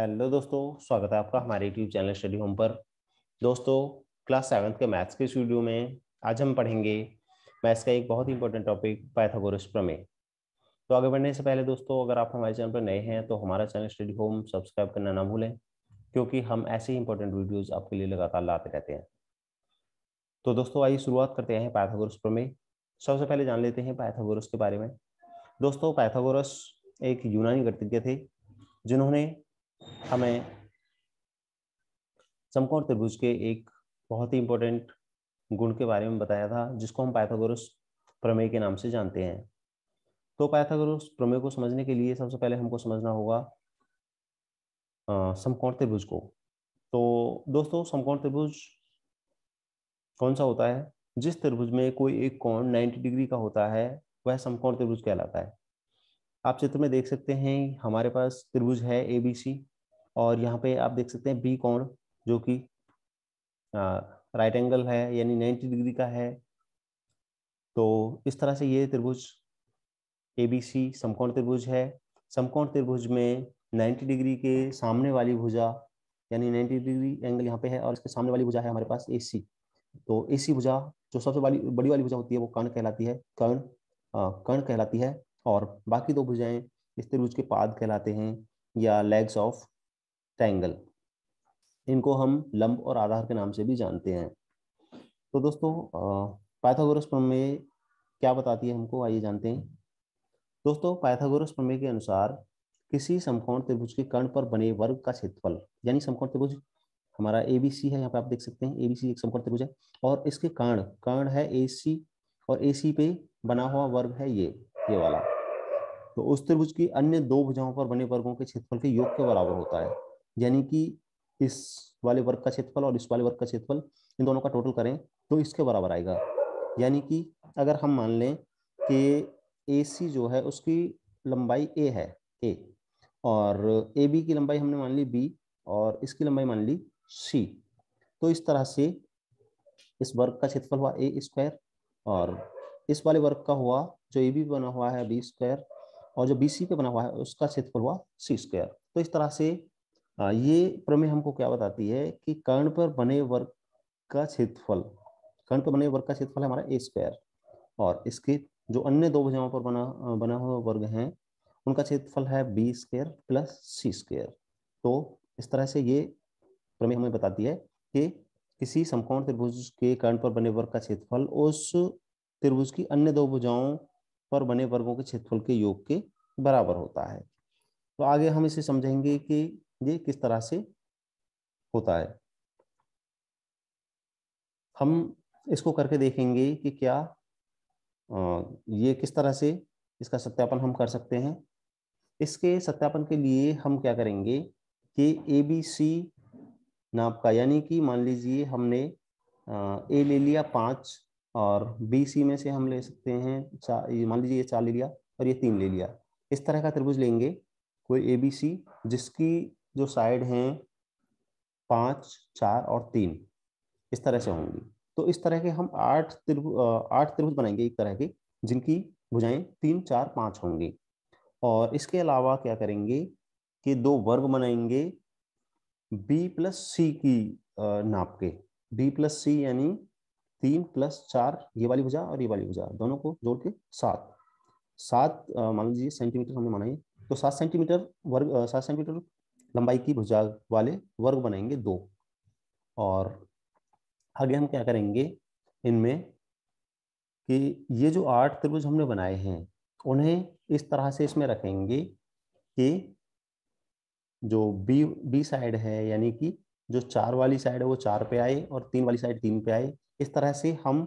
hello दोस्तों स्वागत है आपका हमारे यूट्यूब चैनल स्टडी होम पर दोस्तों क्लास सेवन्थ के मैथ्स के स्टूडियो में आज हम पढ़ेंगे मैथ्स का एक बहुत ही इंपॉर्टेंट टॉपिक पाइथागोरस प्रमेय तो आगे बढ़ने से पहले दोस्तों अगर आप हमारे चैनल पर नए हैं तो हमारा चैनल स्टडी होम सब्सक्राइब करना ना भूलें क्योंकि हम ऐसे ही इंपॉर्टेंट वीडियोज आपके लिए लगातार लाते रहते हैं तो दोस्तों आइए शुरुआत करते हैं पैथागोरस प्रमेय सबसे पहले जान लेते हैं पैथागोरस के बारे में दोस्तों पैथागोरस एक यूनानी गणितज्ञ थे जिन्होंने हमें समकोण त्रिभुज के एक बहुत ही इंपॉर्टेंट गुण के बारे में बताया था जिसको हम पाइथागोरस प्रमेय के नाम से जानते हैं तो पाइथागोरस प्रमेय को समझने के लिए सबसे पहले हमको समझना होगा समकोण त्रिभुज को तो दोस्तों समकोण त्रिभुज कौन सा होता है जिस त्रिभुज में कोई एक कोण 90 डिग्री का होता है वह समकोण त्रिभुज कहलाता है आप चित्र में देख सकते हैं हमारे पास त्रिभुज है ए और यहाँ पे आप देख सकते हैं बी कोण जो कि राइट एंगल है यानी नाइन्टी डिग्री का है तो इस तरह से ये त्रिभुज ए बी सी समकोण त्रिभुज है समकोण त्रिभुज में 90 डिग्री के सामने वाली भुजा यानी 90 डिग्री एंगल यहाँ पे है और इसके सामने वाली भुजा है हमारे पास ए सी तो ए सी भुजा जो सबसे बड़ी बड़ी वाली भुजा होती है वो कर्ण कहलाती है कर्ण कर्ण कहलाती है और बाकी दो भुजाएं इस त्रिभुज के पाद कहलाते हैं या लेग्स ऑफ ट्रैंगल इनको हम लंब और आधार के नाम से भी जानते हैं तो दोस्तों पाइथागोरस प्रमेय क्या बताती है हमको आइए जानते हैं दोस्तों पाइथागोरस प्रमेय के अनुसार किसी समकोण त्रिभुज के कर्ण पर बने वर्ग का क्षेत्रफल यानी समकोण त्रिभुज हमारा ए बी सी है यहाँ पे आप देख सकते हैं ए बी सी एक समकोण त्रिभुज है और इसके कर्ण कर्ण है ए सी और ए सी पे बना हुआ वर्ग है ये ये वाला तो उस त्रिभुज की अन्य दो भुजाओं पर बने वर्गों के क्षेत्रफल के योग के बराबर होता है यानी कि इस वाले वर्ग का क्षेत्रफल और इस वाले वर्ग का क्षेत्रफल इन दोनों का टोटल करें तो इसके बराबर आएगा यानी कि अगर हम मान लें कि ए सी जो है उसकी लंबाई ए है ए और ए बी की लंबाई हमने मान ली बी और इसकी लंबाई मान ली सी तो इस तरह से इस वर्ग का क्षेत्रफल हुआ ए स्क्वायर और इस वाले वर्ग का हुआ जो ए बी बना हुआ है बी स्क्वायर और जो बी सी पे बना हुआ है उसका क्षेत्रफल हुआ सी स्क्वायर तो इस तरह से हाँ, ये प्रमेय हमको क्या बताती है कि कर्ण पर बने वर्ग का क्षेत्रफल कर्ण पर बने वर्ग का क्षेत्रफल हमारा ए स्क्वायर और इसके जो अन्य दो भुजाओं पर बना बना हुआ वर्ग हैं उनका क्षेत्रफल है b square plus c square तो इस तरह से ये प्रमेय हमें बताती है कि किसी समकोण त्रिभुज के कर्ण पर बने वर्ग का क्षेत्रफल उस त्रिभुज की अन्य दो भुजाओं पर बने वर्गों के क्षेत्रफल के योग के बराबर होता है तो आगे हम इसे समझेंगे कि ये किस तरह से होता है हम इसको करके देखेंगे कि क्या ये किस तरह से इसका सत्यापन हम कर सकते हैं इसके सत्यापन के लिए हम क्या करेंगे कि ए बी सी नाप का यानी कि मान लीजिए हमने ए ले लिया पाँच और बी सी में से हम ले सकते हैं चार मान लीजिए ये चार ले लिया और ये तीन ले लिया इस तरह का त्रिभुज लेंगे कोई ए बी सी जिसकी जो साइड हैं पाँच चार और तीन इस तरह से होंगी तो इस तरह के हम आठ त्रिभु आठ त्रिभुज बनाएंगे एक तरह के जिनकी भुजाएं तीन चार पाँच होंगी और इसके अलावा क्या करेंगे कि दो वर्ग बनाएंगे बी प्लस सी की नाप के बी प्लस सी यानी तीन प्लस चार ये वाली भुजा और ये वाली भुजा दोनों को जोड़ के सात सात मान लीजिए सेंटीमीटर हमने माना है तो सात सेंटीमीटर वर्ग सात सेंटीमीटर लंबाई की भुजा वाले वर्ग बनाएंगे दो और आगे हम क्या करेंगे इनमें कि ये जो आठ त्रिभुज हमने बनाए हैं उन्हें इस तरह से इसमें रखेंगे कि जो बी बी साइड है यानी कि जो चार वाली साइड है वो चार पे आए और तीन वाली साइड तीन पे आए इस तरह से हम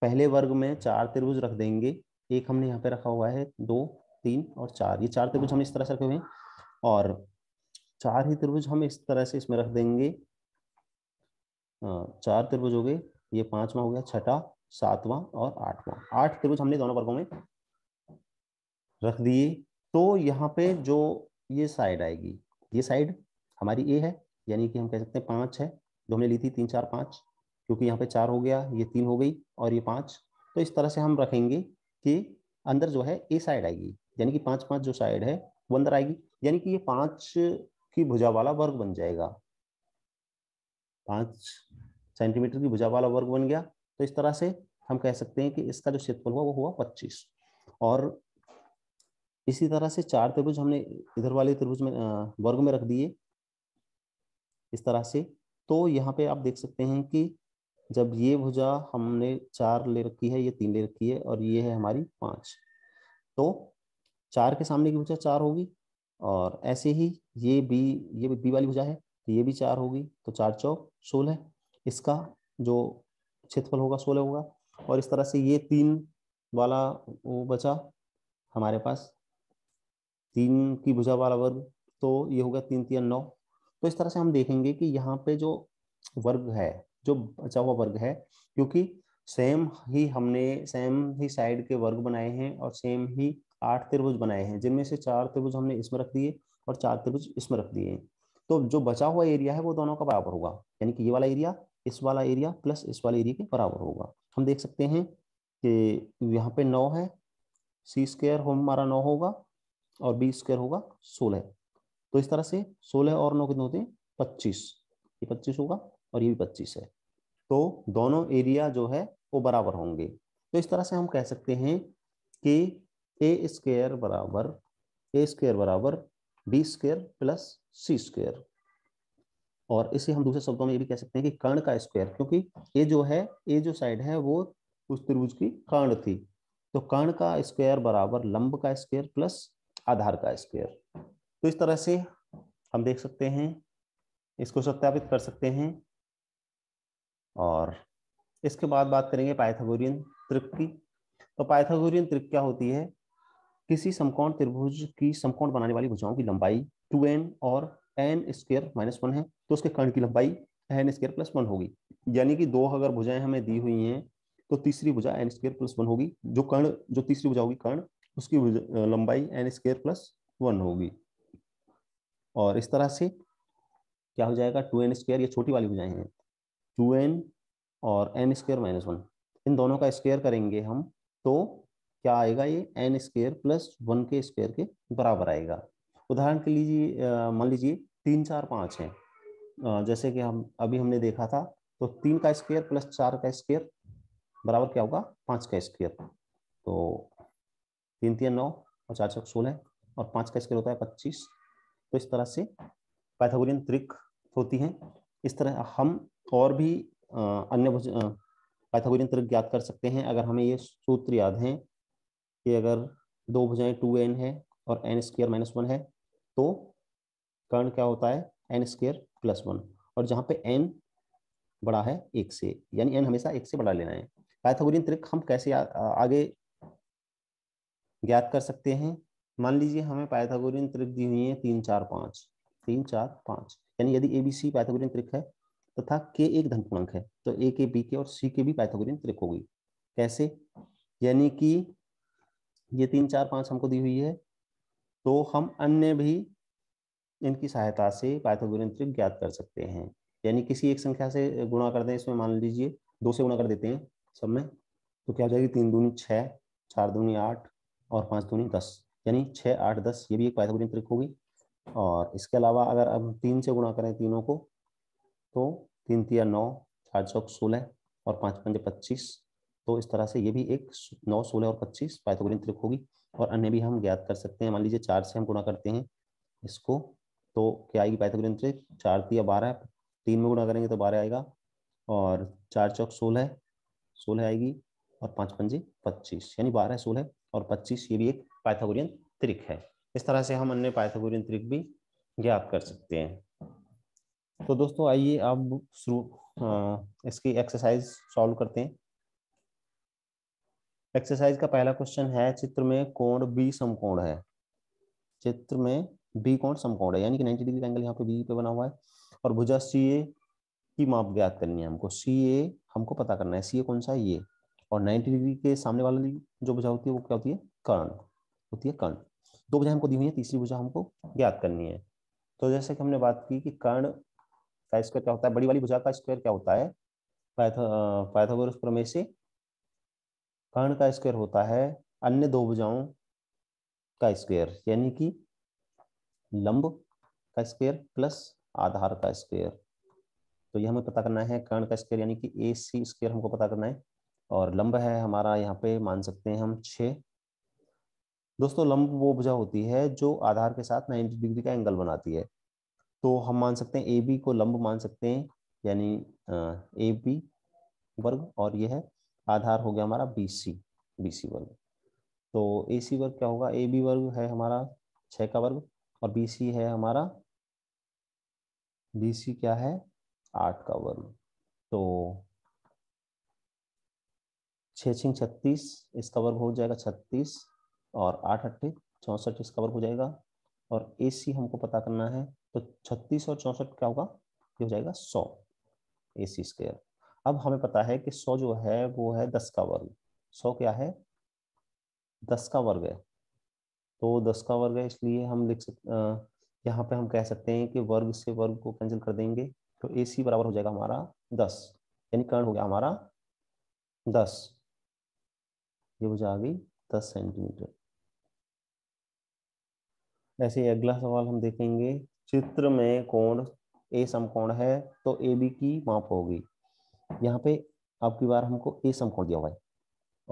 पहले वर्ग में चार त्रिभुज रख देंगे एक हमने यहाँ पे रखा हुआ है दो तीन और चार ये चार त्रिभुज हमने इस तरह से रखे हुए हैं और चार ही त्रिभुज हम इस तरह से इसमें रख देंगे हाँ, चार त्रिभुज हो गए ये पांचवा हो गया छठा सातवां और आठवां आठ त्रिभुज हमने दोनों वर्गों में रख दिए तो यहाँ पे जो ये साइड आएगी ये साइड हमारी ए है यानी कि हम कह सकते हैं पांच है जो हमने ली थी तीन चार पांच क्योंकि यहाँ पे चार हो गया ये तीन हो गई और ये पांच तो इस तरह से हम रखेंगे कि अंदर जो है ए साइड आएगी यानी कि पांच पांच जो साइड है वो अंदर आएगी यानी कि ये पांच की भुजा वाला वर्ग बन जाएगा पांच सेंटीमीटर की भुजा वाला वर्ग बन गया तो इस तरह से हम कह सकते हैं कि इसका जो क्षेत्रफल हुआ वो हुआ पच्चीस और इसी तरह से चार त्रिभुज हमने इधर वाले त्रिभुज में वर्ग में रख दिए इस तरह से तो यहाँ पे आप देख सकते हैं कि जब ये भुजा हमने चार ले रखी है ये तीन ले रखी है और ये है हमारी पांच तो चार के सामने की भुजा चार होगी और ऐसे ही ये बी ये बी वाली भुजा है तो ये भी चार होगी तो चार चौक सोलह इसका जो क्षेत्रफल होगा सोलह होगा और इस तरह से ये तीन वाला वो बचा हमारे पास तीन की भुजा वाला वर्ग तो ये होगा तीन तीन नौ तो इस तरह से हम देखेंगे कि यहाँ पे जो वर्ग है जो बचा हुआ वर्ग है क्योंकि सेम ही हमने सेम ही साइड के वर्ग बनाए हैं और सेम ही आठ त्रिभुज बनाए हैं जिनमें से चार त्रिभुज हमने इसमें रख दिए और चार त्रिभुज इसमें रख दिए तो जो बचा हुआ एरिया है वो दोनों का बराबर होगा यानी कि ये वाला एरिया इस वाला एरिया प्लस इस वाले एरिया के बराबर होगा हम देख सकते हैं कि यहाँ पे नौ है सी स्क्र हमारा नौ होगा और बी स्क्र होगा सोलह तो इस तरह से सोलह और नौ कितने होते हैं पच्चीस ये पच्चीस होगा और ये भी पच्चीस है तो दोनों एरिया जो है वो बराबर होंगे तो इस तरह से हम कह सकते हैं कि ए स्क्वेयर बराबर ए स्क्वेयर बराबर b square plus c square और इसे हम दूसरे शब्दों में ये भी कह सकते हैं कि कर्ण का स्क्वायर क्योंकि ये जो है ये जो साइड है वो उस त्रिभुज की कर्ण थी तो कर्ण का स्क्वायर बराबर लंब का स्क्वायर प्लस आधार का स्क्वायर तो इस तरह से हम देख सकते हैं इसको सत्यापित कर सकते हैं और इसके बाद बात करेंगे पाइथागोरियन त्रिक की तो पाइथागोरियन त्रिक क्या होती है किसी समकोण त्रिभुज की समकोण बनाने वाली भुजाओं की लंबाई टू एन और एन स्क्र माइनस वन है तो उसके कर्ण की लंबाई एन स्क्र प्लस वन होगी यानी कि दो अगर भुजाएं हमें दी हुई हैं तो तीसरी भुजा एन स्क्र प्लस वन होगी जो कर्ण जो तीसरी भुजा होगी कर्ण उसकी लंबाई एन स्क्र प्लस वन होगी और इस तरह से क्या हो जाएगा टू एन स्क्र ये छोटी वाली भुजाएं हैं टू एन और एन स्क्र माइनस वन इन दोनों का स्क्वेयर करेंगे हम तो क्या आएगा ये एन स्क्वेयर प्लस वन के स्क्वेयर के बराबर आएगा उदाहरण के लीजिए मान लीजिए तीन चार पाँच है जैसे कि हम अभी हमने देखा था तो तीन का स्क्वेयर प्लस चार का स्क्वेयर बराबर क्या होगा पाँच का स्क्वेयर तो तीन तीन नौ और चार चार सोलह और पाँच का स्क्वेयर होता है पच्चीस तो इस तरह से पैथागोरियन त्रिक होती हैं इस तरह हम और भी अन्य पैथागोरियन त्रिक ज्ञात कर सकते हैं अगर हमें ये सूत्र याद हैं कि अगर दो भुजाएं टू एन है और एन स्क्र माइनस वन है तो कर्ण क्या होता है एन स्क्र प्लस वन और जहां पे एन बड़ा है एक से यानी एन हमेशा एक से बड़ा लेना है पाइथागोरियन त्रिक हम कैसे आ, आगे ज्ञात कर सकते हैं मान लीजिए हमें पाइथागोरियन त्रिक दी हुई है तीन चार पाँच तीन चार पाँच यानी यदि ए बी सी पाइथागोरियन त्रिक है तथा के एक धन पूर्णांक है तो ए के बी के और सी के भी पाइथागोरियन त्रिक होगी कैसे यानी कि ये तीन चार पाँच हमको दी हुई है तो हम अन्य भी इनकी सहायता से पाइथागोरियन त्रिक ज्ञात कर सकते हैं यानी किसी एक संख्या से गुणा कर दें इसमें मान लीजिए दो से गुणा कर देते हैं सब में तो क्या हो जाएगी तीन दूनी छः चार दूनी आठ और पाँच दूनी दस यानी छः आठ दस ये भी एक पाइथागोरियन त्रिक होगी और इसके अलावा अगर हम तीन से गुणा करें तीनों को तो तीन तिया नौ चार चौक सोलह और पाँच पंजे पच्चीस तो इस तरह से ये भी एक नौ सोलह और पच्चीस पाइथागोरियन त्रिक होगी और अन्य भी हम ज्ञात कर सकते हैं मान लीजिए चार से हम गुणा करते हैं इसको तो क्या आएगी पाइथागोरियन त्रिक चार या बारह तीन में गुणा करेंगे तो बारह आएगा और चार चौक सोलह सोलह आएगी और पाँच पंजे पच्चीस यानी बारह सोलह और पच्चीस ये भी एक पाइथागोरियन त्रिक है इस तरह से हम अन्य पाइथागोरियन त्रिक भी ज्ञात कर सकते हैं तो दोस्तों आइए अब शुरू इसकी एक्सरसाइज सॉल्व करते हैं एक्सरसाइज का पहला क्वेश्चन है चित्र में कोण बी समकोण है चित्र में बी कोण समकोण है यानी कि 90 डिग्री एंगल यहाँ पे बी पे बना हुआ है और भुजा सी ए की माप ज्ञात करनी है हमको सी ए हमको पता करना है सी ए कौन सा है ये और 90 डिग्री के सामने वाली जो भुजा होती है वो क्या होती है कर्ण होती है कर्ण दो भुजा हमको दी हुई है तीसरी भुजा हमको ज्ञात करनी है तो जैसे कि हमने बात की कि कर्ण का स्क्वायर क्या होता है बड़ी वाली भुजा का स्क्वायर क्या होता है पाइथागोरस प्रमेय से कर्ण का स्क्वायर होता है अन्य दो भुजाओं का स्क्वायर यानी कि लंब का स्क्वायर प्लस आधार का स्क्वायर तो यह हमें पता करना है कर्ण का स्क्वायर यानी कि ए सी स्क्वायर हमको पता करना है और लंब है हमारा यहाँ पे मान सकते हैं हम छ दोस्तों लंब वो भुजा होती है जो आधार के साथ 90 डिग्री का एंगल बनाती है तो हम मान सकते हैं ए बी को लंब मान सकते हैं यानी ए बी वर्ग और यह है आधार हो गया हमारा बी सी बी सी वर्ग तो ए सी वर्ग क्या होगा ए बी वर्ग है हमारा छः का वर्ग और बी सी है हमारा बी सी क्या है आठ का वर्ग तो छः छिंग छत्तीस इसका वर्ग हो जाएगा छत्तीस और आठ अट्ठे चौंसठ इसका वर्ग हो जाएगा और ए सी हमको पता करना है तो छत्तीस और चौंसठ क्या होगा ये हो जाएगा सौ ए सी स्क्र अब हमें पता है कि सौ जो है वो है दस का वर्ग सौ क्या है दस का वर्ग है तो दस का वर्ग है इसलिए हम लिख सकते यहाँ पे हम कह सकते हैं कि वर्ग से वर्ग को कैंसिल कर देंगे तो ए सी बराबर हो जाएगा हमारा दस यानी कर्ण हो गया हमारा दस ये मुझे आ गई दस सेंटीमीटर ऐसे अगला सवाल हम देखेंगे चित्र में कोण ए समकोण है तो ए बी की माप होगी यहाँ पे अब की बार हमको ए समकोण दिया हुआ है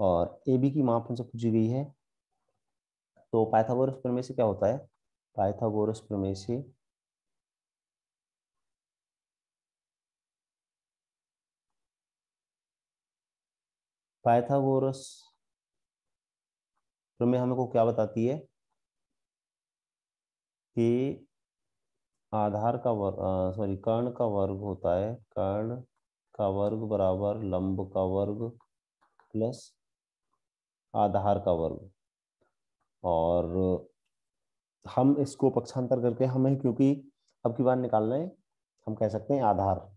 और ए बी की माप हमसे पूछी गई है तो पाइथागोरस प्रमेय से क्या होता है पाइथागोरस प्रमेय से पाइथागोरस प्रमेय हमको क्या बताती है कि आधार का वर्ग सॉरी कर्ण का वर्ग होता है कर्ण का वर्ग बराबर लंब का वर्ग प्लस आधार का वर्ग और हम इसको पक्षांतर करके हमें क्योंकि अब की बार निकालना है हम कह सकते हैं आधार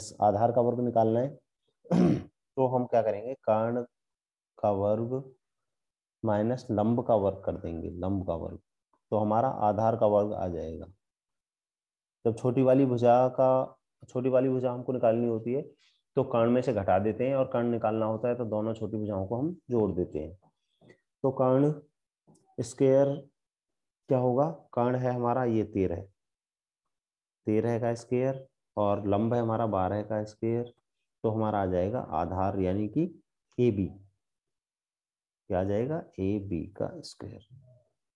इस आधार का वर्ग निकालना है तो हम क्या करेंगे कर्ण का वर्ग माइनस लंब का वर्ग कर देंगे लंब का वर्ग तो हमारा आधार का वर्ग आ जाएगा जब छोटी वाली भुजा का छोटी वाली भुजा हमको निकालनी होती है तो कर्ण में से घटा देते हैं और कर्ण निकालना होता है तो दोनों छोटी भुजाओं को हम जोड़ देते हैं तो कर्ण स्केयर क्या होगा कर्ण है हमारा ये तेरह तेरह का स्केयर और लंब है हमारा बारह का स्केयर तो हमारा आ जाएगा आधार यानी कि ए बी क्या आ जाएगा ए बी का स्क्वायर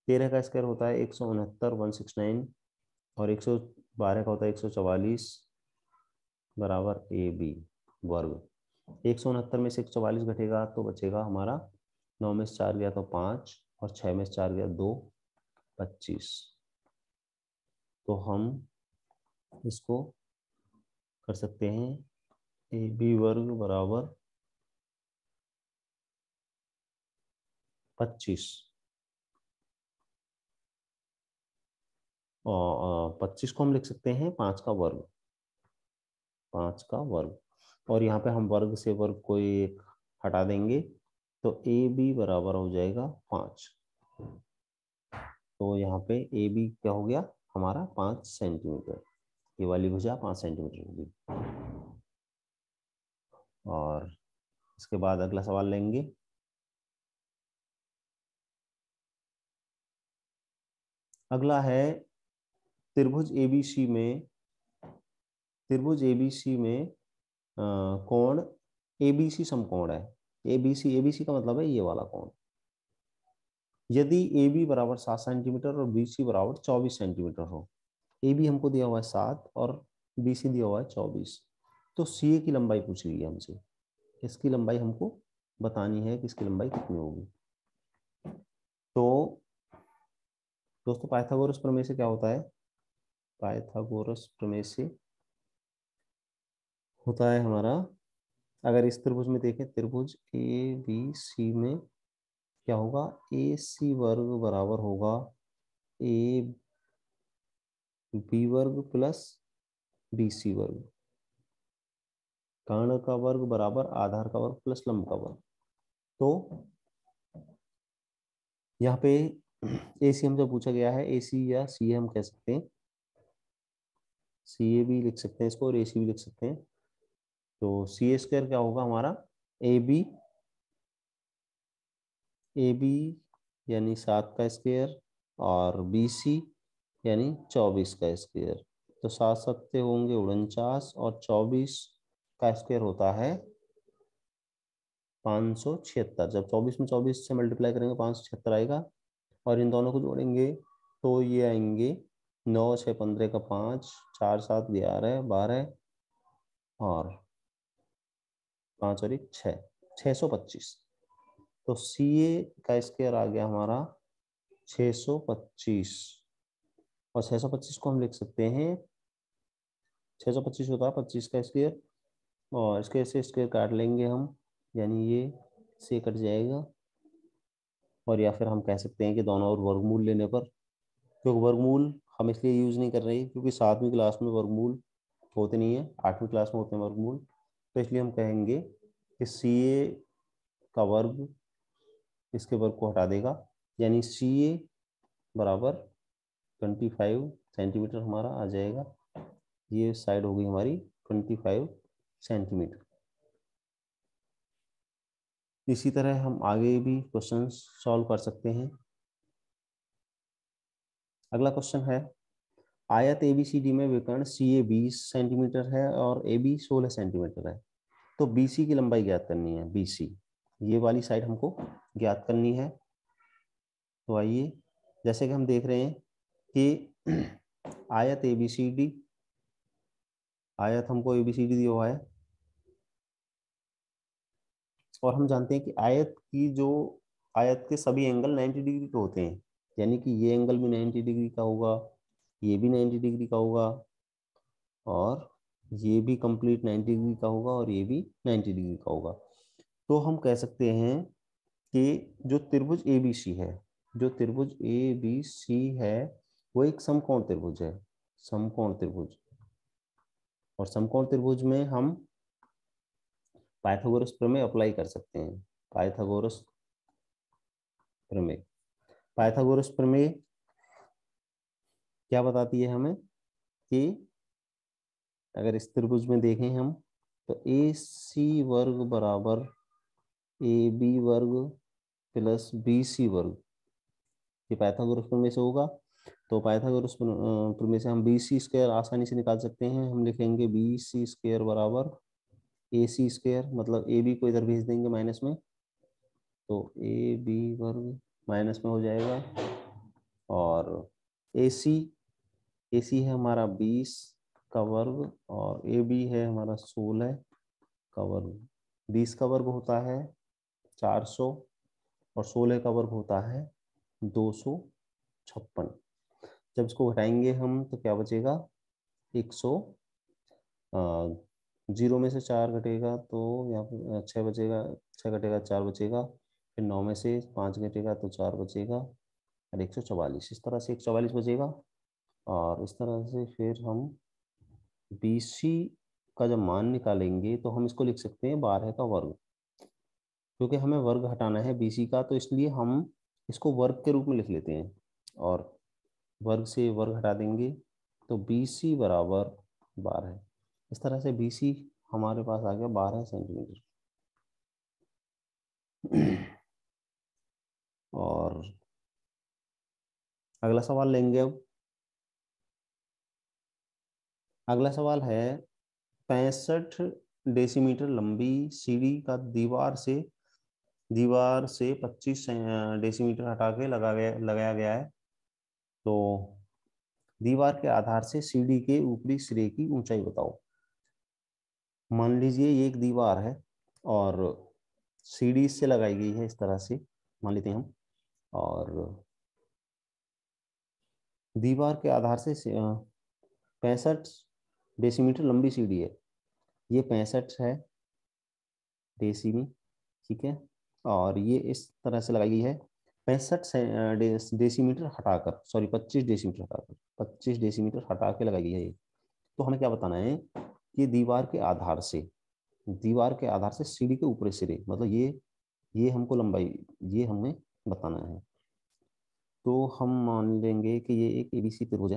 तेरह का स्क्वायर होता है एक सौ उनहत्तर वन सिक्स नाइन और एक सौ बारह का होता है एक सौ चवालीस बराबर ए बी वर्ग एक सौ उनहत्तर में से एक चौवालीस घटेगा तो बचेगा हमारा नौ में से चार गया तो पाँच और छः में से चार गया दो पच्चीस तो हम इसको कर सकते हैं ए बी वर्ग बराबर पच्चीस पच्चीस को हम लिख सकते हैं पांच का वर्ग पाँच का वर्ग और यहाँ पे हम वर्ग से वर्ग को एक हटा देंगे तो ए बी बराबर हो जाएगा पाँच तो यहाँ पे ए बी क्या हो गया हमारा पाँच सेंटीमीटर ये वाली भुजा पाँच सेंटीमीटर होगी और इसके बाद अगला सवाल लेंगे अगला है त्रिभुज एबीसी में त्रिभुज एबीसी में कोण एबीसी समकोण है एबीसी एबीसी का मतलब है ये वाला कोण यदि ए बी बराबर सात सेंटीमीटर और बी सी बराबर चौबीस सेंटीमीटर हो ए बी हमको दिया हुआ है सात और बी सी दिया हुआ है चौबीस तो सी ए की लंबाई पूछ रही है हमसे इसकी लंबाई हमको बतानी है कि इसकी लंबाई कितनी होगी तो दोस्तों पाइथागोरस प्रमेय से क्या होता है पाइथागोरस प्रमेय से होता है हमारा अगर इस त्रिभुज में देखें त्रिभुज ए बी सी में क्या होगा ए सी वर्ग बराबर होगा ए बी वर्ग प्लस बी सी वर्ग कर्ण का वर्ग बराबर आधार का वर्ग प्लस लंब का वर्ग तो यहाँ पे ए सी हम जब पूछा गया है ए सी या सी हम कह सकते हैं सी ए भी लिख सकते हैं इसको और ए सी भी लिख सकते हैं तो सी स्क्वायर क्या होगा हमारा ए बी ए बी यानी सात का स्क्वायर और बी सी यानी चौबीस का स्क्वायर तो सात सत्ते होंगे उनचास और चौबीस का स्क्वायर होता है पाँच सौ छिहत्तर जब चौबीस में चौबीस से मल्टीप्लाई करेंगे पाँच सौ छिहत्तर आएगा और इन दोनों को जोड़ेंगे तो ये आएंगे नौ छः पंद्रह का पाँच चार सात ग्यारह बारह और पांच और एक छह सौ पच्चीस तो सी ए का स्केयर आ गया हमारा छः सौ पच्चीस और छह सौ पच्चीस को हम लिख सकते हैं छह सौ पच्चीस होता है पच्चीस का स्केयर और इसके से स्केयर काट लेंगे हम यानी ये से कट जाएगा और या फिर हम कह सकते हैं कि दोनों और वर्गमूल लेने पर क्योंकि वर्गमूल हम इसलिए यूज़ नहीं कर रहे क्योंकि सातवीं क्लास में वर्गमूल होते नहीं है आठवीं क्लास में होते हैं वर्गमूल तो इसलिए हम कहेंगे कि सी ए का वर्ग इसके वर्ग को हटा देगा यानी सी ए बराबर ट्वेंटी फाइव सेंटीमीटर हमारा आ जाएगा ये साइड होगी हमारी ट्वेंटी फाइव सेंटीमीटर इसी तरह हम आगे भी क्वेश्चन सॉल्व कर सकते हैं अगला क्वेश्चन है आयत ए बी सी डी में विकर्ण सी ए बीस सेंटीमीटर है और ए बी सोलह सेंटीमीटर है तो बी सी की लंबाई ज्ञात करनी है बी सी ये वाली साइड हमको ज्ञात करनी है तो आइए जैसे कि हम देख रहे हैं कि आयत ए बी सी डी आयत हमको ए बी सी डी दिया हुआ है और हम जानते हैं कि आयत की जो आयत के सभी एंगल 90 डिग्री के होते हैं यानी कि ये एंगल भी 90 डिग्री का होगा ये भी नाइन्टी डिग्री का होगा और ये भी कंप्लीट नाइन्टी डिग्री का होगा और ये भी नाइन्टी डिग्री का होगा तो हम कह सकते हैं कि जो त्रिभुज ए बी सी है जो त्रिभुज ए बी सी है वो एक समकोण त्रिभुज है समकोण त्रिभुज और समकोण त्रिभुज में हम पाइथागोरस प्रमेय अप्लाई कर सकते हैं पाइथागोरस प्रमेय पाइथागोरस प्रमेय क्या बताती है हमें कि अगर इस त्रिभुज में देखें हम तो ए सी वर्ग बराबर ए बी वर्ग प्लस बी सी वर्ग ये पैथागोरस प्रमेय से होगा तो पैथागोरस प्रमेय से हम बी सी स्क्वायर आसानी से निकाल सकते हैं हम लिखेंगे बी सी स्क्वायर बराबर ए सी स्क्वायर मतलब ए बी को इधर भेज देंगे माइनस में तो ए बी वर्ग माइनस में हो जाएगा और ए सी ए सी है हमारा बीस का वर्ग और ए बी है हमारा सोलह का वर्ग बीस का वर्ग होता है चार सौ और सोलह का वर्ग होता है दो सौ छप्पन जब इसको घटाएंगे हम तो क्या बचेगा एक सौ जीरो में से चार घटेगा तो यहाँ पर छः बचेगा छः घटेगा चार बचेगा फिर नौ में से पाँच घटेगा तो चार बचेगा और एक सौ चवालीस इस तरह से एक चवालीस बचेगा और इस तरह से फिर हम बी सी का जब मान निकालेंगे तो हम इसको लिख सकते हैं बारह का वर्ग क्योंकि हमें वर्ग हटाना है बी सी का तो इसलिए हम इसको वर्ग के रूप में लिख लेते हैं और वर्ग से वर्ग हटा देंगे तो बी सी बराबर बारह इस तरह से बी सी हमारे पास आ गया बारह सेंटीमीटर और अगला सवाल लेंगे अब अगला सवाल है पैंसठ डेसीमीटर लंबी सीढ़ी का दीवार से दीवार से 25 डेसीमीटर हटा के लगा गया लगाया गया है तो दीवार के आधार से सीढ़ी के ऊपरी सिरे की ऊंचाई बताओ मान लीजिए ये एक दीवार है और सीढ़ी इससे लगाई गई है इस तरह से मान लेते हैं हम और दीवार के आधार से पैंसठ डेसीमीटर लंबी सीढ़ी है ये पैंसठ है डेसीमी ठीक है और ये इस तरह से लगाई गई है पैंसठ डेसीमीटर हटाकर सॉरी पच्चीस डेसीमीटर हटाकर पच्चीस डेसीमीटर हटा के लगाई गई है ये तो हमें क्या बताना है कि दीवार के आधार से दीवार के आधार से सीढ़ी के ऊपर सिरे मतलब ये ये हमको लंबाई ये हमें बताना है तो हम मान लेंगे कि ये एक एडीसी बी सी त्रिभुज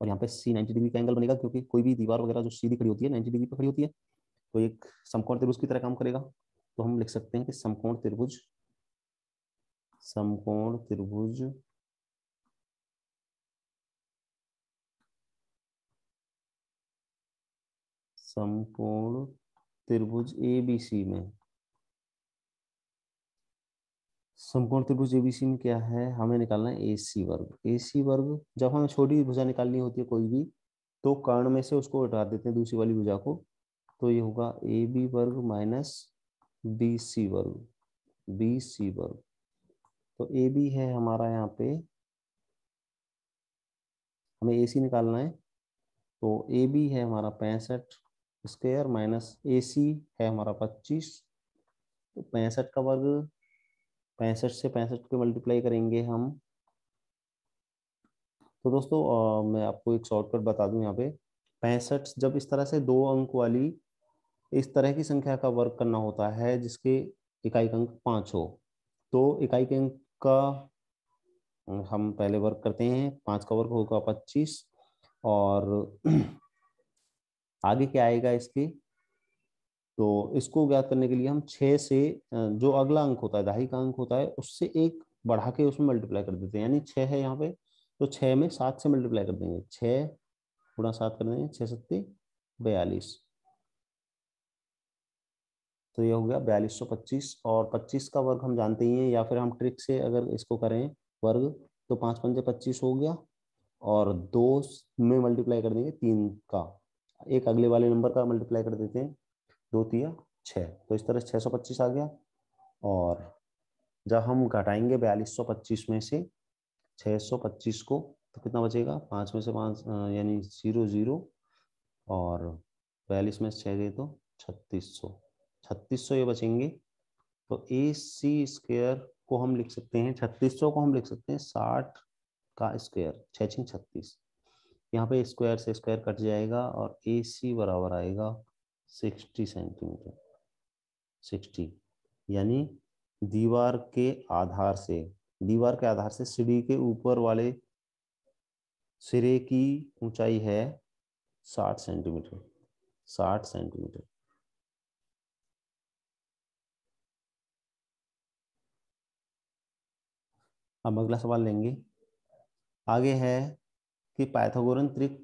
और यहाँ पे सी नाइन्टी डिग्री का एंगल बनेगा क्योंकि कोई भी दीवार वगैरह जो सीधी खड़ी होती है नाइन्टी डिग्री पर खड़ी होती है तो एक समकोण त्रिभुज की तरह काम करेगा तो हम लिख सकते हैं कि समकोण त्रिभुज समकोण त्रिभुज समकोण त्रिभुज एबीसी में संपूर्ण त्रिभुज एबीसी में क्या है हमें निकालना है एसी वर्ग एसी वर्ग जब हमें छोटी भुजा निकालनी होती है कोई भी तो कर्ण में से उसको उठा देते हैं दूसरी वाली भुजा को तो ये होगा ए बी वर्ग माइनस बी सी वर्ग बी सी वर्ग तो ए बी है हमारा यहाँ पे हमें ए सी निकालना है तो ए बी है हमारा पैंसठ स्क्वेयर माइनस ए सी है हमारा पच्चीस तो पैंसठ का वर्ग पैंसठ से पैंसठ के मल्टीप्लाई करेंगे हम तो दोस्तों आ, मैं आपको एक शॉर्टकट बता दूं यहाँ पे पैंसठ जब इस तरह से दो अंक वाली इस तरह की संख्या का वर्क करना होता है जिसके इकाई अंक पाँच हो तो इकाई के अंक का हम पहले वर्क करते हैं पाँच का वर्क होगा पच्चीस और आगे क्या आएगा इसके तो इसको ज्ञात करने के लिए हम छः से जो अगला अंक होता है दहाई का अंक होता है उससे एक बढ़ा के उसमें मल्टीप्लाई कर देते हैं यानी छः है यहाँ पे तो छः में सात से मल्टीप्लाई कर देंगे छः गुणा सात कर देंगे छः सत्ती बयालीस तो ये हो गया बयालीस सौ पच्चीस और पच्चीस का वर्ग हम जानते ही हैं या फिर हम ट्रिक से अगर इसको करें वर्ग तो पाँच पंजे पच्चीस हो गया और दो में मल्टीप्लाई कर देंगे तीन का एक अगले वाले नंबर का मल्टीप्लाई कर देते हैं दो तिया छः तो इस तरह छः सौ पच्चीस आ गया और जब हम घटाएंगे बयालीस सौ पच्चीस में से छः सौ पच्चीस को तो कितना बचेगा पाँच में से पाँच यानी जीरो जीरो और बयालीस में से छः गए तो छत्तीस सौ छत्तीस सौ ये बचेंगे तो ए सी स्क्वेयर को हम लिख सकते हैं छत्तीस सौ को हम लिख सकते हैं साठ का स्क्वेयर छः छत्तीस यहाँ पे स्क्वायर से स्क्वायर कट जाएगा और ए सी बराबर आएगा सिक्सटी सेंटीमीटर सिक्सटी यानी दीवार के आधार से दीवार के आधार से सीढ़ी के ऊपर वाले सिरे की ऊंचाई है साठ सेंटीमीटर साठ सेंटीमीटर अब अगला सवाल लेंगे आगे है कि पाइथागोरन त्रिक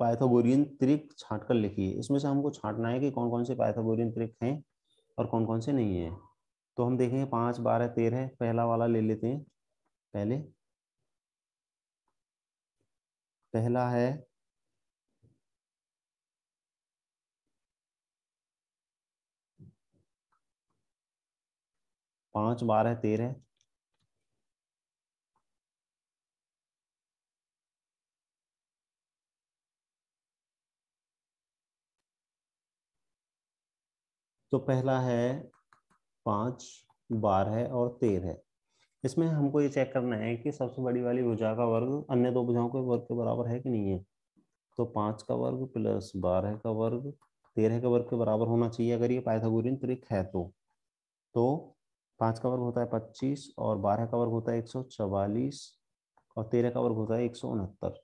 पाइथागोरियन त्रिक छाट कर इसमें से हमको छांटना है कि कौन कौन से पाइथागोरियन त्रिक हैं और कौन कौन से नहीं हैं तो हम देखेंगे पाँच बारह तेरह पहला वाला ले लेते हैं पहले पहला है पाँच बारह तेरह तो पहला है पाँच बारह और तेरह इसमें हमको ये चेक करना है कि सबसे बड़ी वाली भुजा का वर्ग अन्य दो भुजाओं के वर्ग के बराबर है कि नहीं है तो पाँच का वर्ग प्लस बारह का वर्ग तेरह के वर्ग के बराबर होना चाहिए अगर ये पाइथागोरियन त्रिक है तो तो पाँच का वर्ग होता है पच्चीस और बारह का वर्ग होता है एक सौ चवालीस और तेरह का वर्ग होता है एक सौ उनहत्तर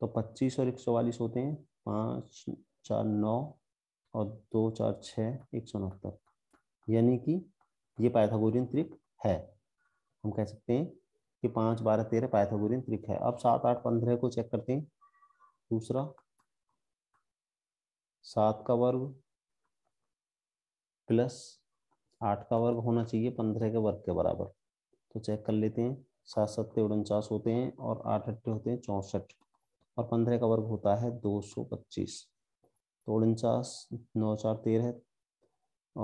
तो पच्चीस और एक सौ चवालीस होते हैं पाँच चार नौ और दो चार छः एक सौ उनहत्तर यानी कि ये पाइथागोरियन त्रिक है हम कह सकते हैं कि पाँच बारह तेरह पाइथागोरियन त्रिक है अब सात आठ पंद्रह को चेक करते हैं दूसरा सात का वर्ग प्लस आठ का वर्ग होना चाहिए पंद्रह के वर्ग के बराबर तो चेक कर लेते हैं सात सत्ते उनचास होते हैं और आठ अट्ठे होते हैं चौंसठ और पंद्रह का वर्ग होता है दो सौ पच्चीस तो उनचास नौ चार तेरह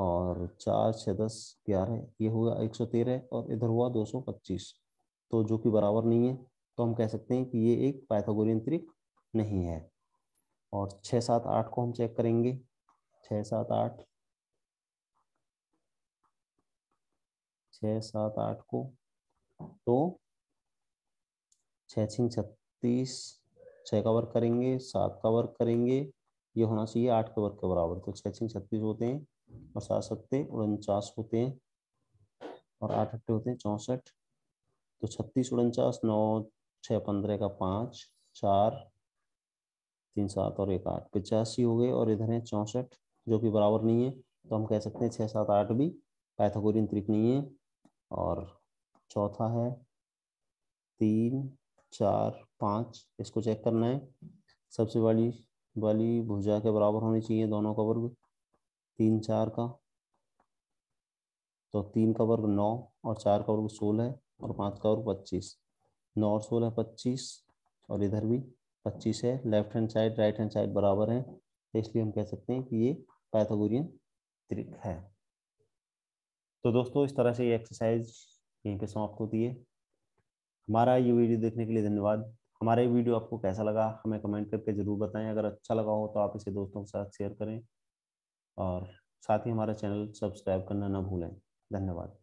और चार छः दस ग्यारह ये हुआ एक सौ तेरह और इधर हुआ दो सौ पच्चीस तो जो कि बराबर नहीं है तो हम कह सकते हैं कि ये एक पाइथागोरियन त्रिक नहीं है और छः सात आठ को हम चेक करेंगे छः सात आठ छः सात आठ को तो छः छिंग छत्तीस छः का वर्क करेंगे सात का वर्क करेंगे ये होना चाहिए आठ के वर्ग के बराबर तो छह छह छत्तीस होते हैं और सात सत्ते उनचास होते हैं और आठ अट्ठे होते हैं चौंसठ तो छत्तीस उनचास नौ छः पंद्रह का पाँच चार तीन सात और एक आठ पचासी हो गए और इधर है चौंसठ जो कि बराबर नहीं है तो हम कह सकते हैं छः सात आठ भी पैथागोरियन त्रिक नहीं है और चौथा है तीन चार पाँच इसको चेक करना है सबसे बड़ी वाली भुजा के बराबर होनी चाहिए दोनों का वर्ग तीन चार का तो तीन का वर्ग नौ और चार का वर्ग सोलह और पाँच का वर्ग पच्चीस नौ और सोलह पच्चीस और इधर भी पच्चीस है left hand side right hand side बराबर है तो इसलिए हम कह सकते हैं कि ये पैथोगियन त्रिक है तो दोस्तों इस तरह से ये एक्सरसाइज यहीं पे समाप्त होती है हमारा ये वीडियो देखने के लिए धन्यवाद हमारा ये वीडियो आपको कैसा लगा हमें कमेंट करके ज़रूर बताएं अगर अच्छा लगा हो तो आप इसे दोस्तों के साथ शेयर करें और साथ ही हमारा चैनल सब्सक्राइब करना ना भूलें धन्यवाद